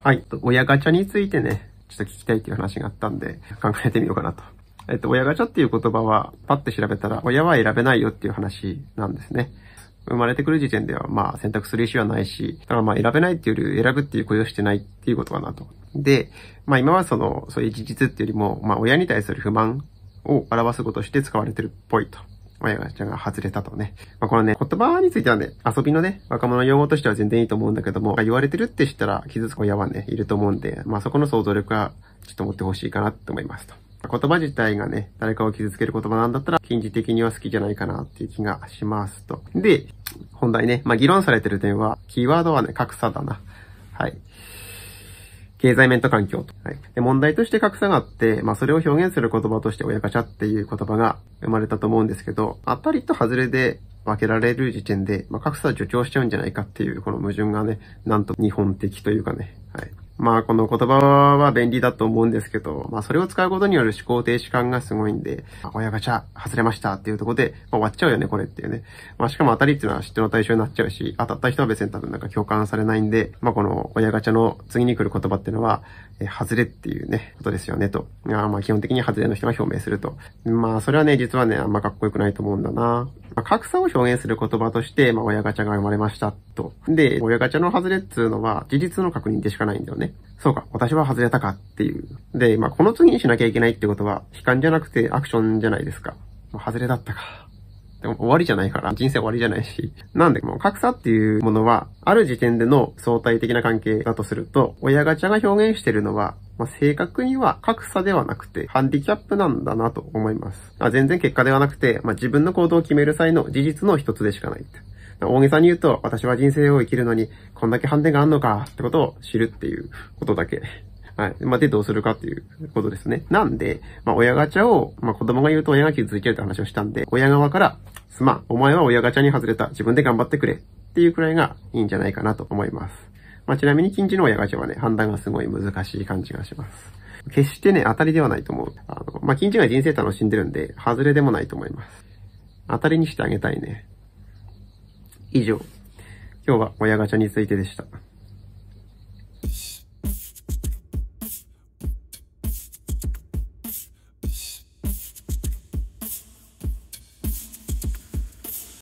はい。親ガチャについてね、ちょっと聞きたいっていう話があったんで、考えてみようかなと。えっと、親ガチャっていう言葉は、パッて調べたら、親は選べないよっていう話なんですね。生まれてくる時点では、まあ、選択する意思はないし、だからまあ、選べないっていうより、選ぶっていう声をしてないっていうことかなと。で、まあ、今はその、そういう事実っていうよりも、まあ、親に対する不満を表すことして使われてるっぽいと。親あ、ガちゃんが外れたとね。まあ、このね、言葉についてはね、遊びのね、若者用語としては全然いいと思うんだけども、言われてるって知ったら傷つく親はね、いると思うんで、まあ、そこの想像力はちょっと持ってほしいかなと思いますと。言葉自体がね、誰かを傷つける言葉なんだったら、近似的には好きじゃないかなっていう気がしますと。で、本題ね、まあ、議論されてる点は、キーワードはね、格差だな。はい。経済面と環境と。はい。で、問題として格差があって、まあ、それを表現する言葉として親ガチャっていう言葉が生まれたと思うんですけど、当たりと外れで分けられる時点で、まあ、格差助長しちゃうんじゃないかっていう、この矛盾がね、なんと日本的というかね、まあこの言葉は便利だと思うんですけど、まあそれを使うことによる思考停止感がすごいんで、親ガチャ外れましたっていうとこで、まあ、終わっちゃうよねこれっていうね。まあしかも当たりっていうのは知っての対象になっちゃうし、当たった人は別に多分なんか共感されないんで、まあこの親ガチャの次に来る言葉っていうのは、え、外れっていうね、ことですよねと。あまあ基本的に外れの人が表明すると。まあそれはね、実はね、あんまかっこよくないと思うんだな。まあ、格差を表現する言葉として、まあ、親ガチャが生まれました、と。で、親ガチャの外れっつうのは、事実の確認でしかないんだよね。そうか、私は外れたかっていう。で、まあ、この次にしなきゃいけないってことは、悲観じゃなくてアクションじゃないですか。まあ、外れだったか。でも終わりじゃないから、人生終わりじゃないし。なんで、もう格差っていうものは、ある時点での相対的な関係だとすると、親ガチャが表現してるのは、まあ、正確には格差ではなくて、ハンディキャップなんだなと思います。あ全然結果ではなくて、まあ、自分の行動を決める際の事実の一つでしかない。大げさに言うと、私は人生を生きるのに、こんだけハンデがあんのか、ってことを知るっていうことだけ。はい。まあ、で、どうするかっていうことですね。なんで、まあ、親ガチャを、まあ、子供が言うと親が傷ついてるって話をしたんで、親側からすまん、お前は親ガチャに外れた、自分で頑張ってくれっていうくらいがいいんじゃないかなと思います。まあ、ちなみに近似の親ガチャはね、判断がすごい難しい感じがします。決してね、当たりではないと思う。あの、まあ、近似が人生楽しんでるんで、外れでもないと思います。当たりにしてあげたいね。以上。今日は親ガチャについてでした。